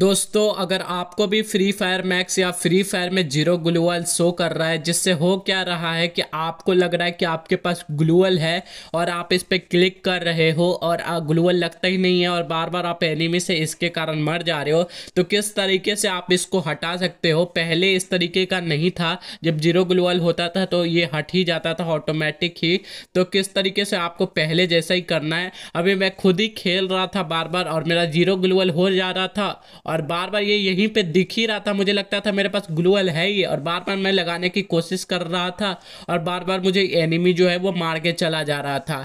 दोस्तों अगर आपको भी फ्री फायर मैक्स या फ्री फायर में जीरो ग्लूअल शो कर रहा है जिससे हो क्या रहा है कि आपको लग रहा है कि आपके पास ग्लूअल है और आप इस पर क्लिक कर रहे हो और ग्लूअल लगता ही नहीं है और बार बार आप एनिमी से इसके कारण मर जा रहे हो तो किस तरीके से आप इसको हटा सकते हो पहले इस तरीके का नहीं था जब जीरो ग्लूअल होता था तो ये हट ही जाता था ऑटोमेटिक ही तो किस तरीके से आपको पहले जैसा ही करना है अभी मैं खुद ही खेल रहा था बार बार और मेरा जीरो ग्लूअल हो जा रहा था और बार बार ये यहीं पे दिख ही रहा था मुझे लगता था मेरे पास ग्लूअल है ही और बार बार मैं लगाने की कोशिश कर रहा था और बार बार मुझे एनिमी जो है वो मार के चला जा रहा था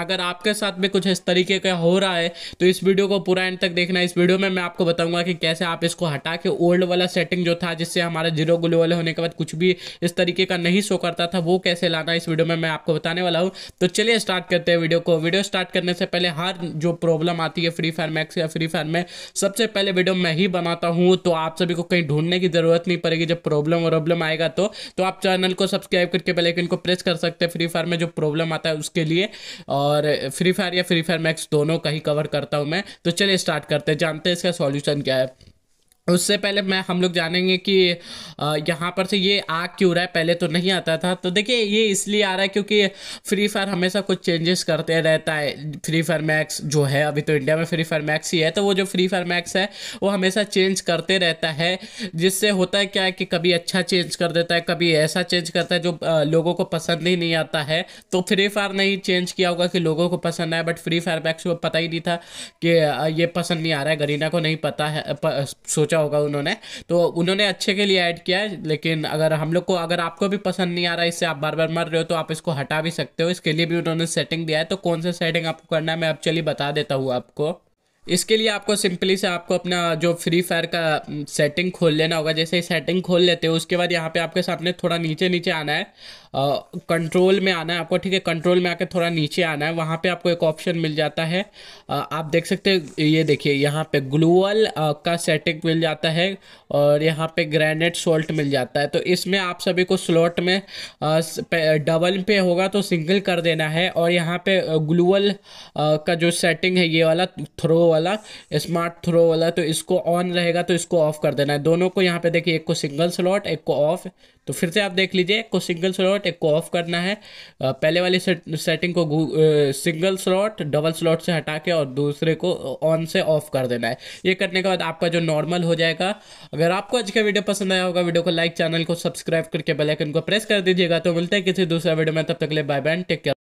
अगर आपके साथ में कुछ इस तरीके का हो रहा है तो इस वीडियो को पूरा एंड तक देखना इस वीडियो में मैं आपको बताऊंगा कि कैसे आप इसको हटा के ओल्ड वाला सेटिंग जो था जिससे हमारा जीरो वाले होने के बाद कुछ भी इस तरीके का नहीं शो करता था वो कैसे लाना इस वीडियो में मैं आपको बताने वाला हूँ तो चलिए स्टार्ट करते हैं वीडियो को वीडियो स्टार्ट करने से पहले हर जो प्रॉब्लम आती है फ्री फायर मैक्स या फ्री फायर में सबसे पहले वीडियो मैं ही बनाता हूँ तो आप सभी को कहीं ढूंढने की ज़रूरत नहीं पड़ेगी जब प्रॉब्लम वॉब्लम आएगा तो तो आप चैनल को सब्सक्राइब करके पहले इनको प्रेस कर सकते हैं फ्री फायर में जो प्रॉब्लम आता है उसके लिए और फ्री फायर या फ्री फायर मैक्स दोनों का ही कवर करता हूँ मैं तो चलिए स्टार्ट करते हैं जानते हैं इसका सॉल्यूशन क्या है उससे पहले मैं हम लोग जानेंगे कि यहाँ पर से ये आग क्यों रहा है पहले तो नहीं आता था तो देखिए ये इसलिए आ रहा है क्योंकि फ्री फायर हमेशा कुछ चेंजेस करते रहता है फ्री फायर मैक्स जो है अभी तो इंडिया में फ्री फायर मैक्स ही है तो वो जो फ्री फायर मैक्स है वो हमेशा चेंज करते रहता है जिससे होता है क्या है कि कभी अच्छा चेंज कर देता है कभी ऐसा चेंज करता है जो लोगों को पसंद ही नहीं आता है तो फ्री फायर नहीं चेंज किया होगा कि लोगों को पसंद आया बट फ्री फायर मैक्स को पता ही नहीं था कि ये पसंद नहीं आ रहा है गरीना को नहीं पता है सोचा सोचा होगा उन्होंने तो उन्होंने अच्छे के लिए ऐड किया है लेकिन अगर हम लोग को अगर आपको भी पसंद नहीं आ रहा है इससे आप बार बार मर रहे हो तो आप इसको हटा भी सकते हो इसके लिए भी उन्होंने सेटिंग दिया है तो कौन सा सेटिंग आपको करना है मैं अब चलिए बता देता हूँ आपको इसके लिए आपको सिंपली से आपको अपना जो फ्री फायर का सेटिंग खोल लेना होगा जैसे सेटिंग खोल लेते हो उसके बाद यहाँ पे आपके सामने थोड़ा नीचे नीचे आना है कंट्रोल में आना है आपको ठीक है कंट्रोल में आके थोड़ा नीचे आना है वहाँ पे आपको एक ऑप्शन मिल जाता है आ, आप देख सकते हैं ये देखिए यहाँ पे ग्लूअल का सेटिंग मिल जाता है और यहाँ पे ग्रेनेड सोल्ट मिल जाता है तो इसमें आप सभी को स्लॉट में डबल पे होगा तो सिंगल कर देना है और यहाँ पे ग्लूअल का जो सेटिंग है ये वाला थ्रो वाला वाला स्मार्ट थ्रो वाला तो इसको ऑन रहेगा तो इसको ऑफ कर देना है दोनों को यहाँ पे देखिए एक को सिंगल स्लॉट एक को ऑफ तो फिर से आप देख लीजिए एक को सिंगल स्लॉट एक को ऑफ करना है पहले वाली से, सेटिंग को सिंगल स्लॉट डबल स्लॉट से हटा के और दूसरे को ऑन से ऑफ कर देना है ये करने के बाद आपका जो नॉर्मल हो जाएगा अगर आपको आज का वीडियो पसंद आया होगा वीडियो को लाइक चैनल को सब्सक्राइब करके बेलाइकन को प्रेस कर दीजिएगा तो मिलते हैं किसी दूसरा वीडियो में तब तक ले बाय बैंड टेक केयर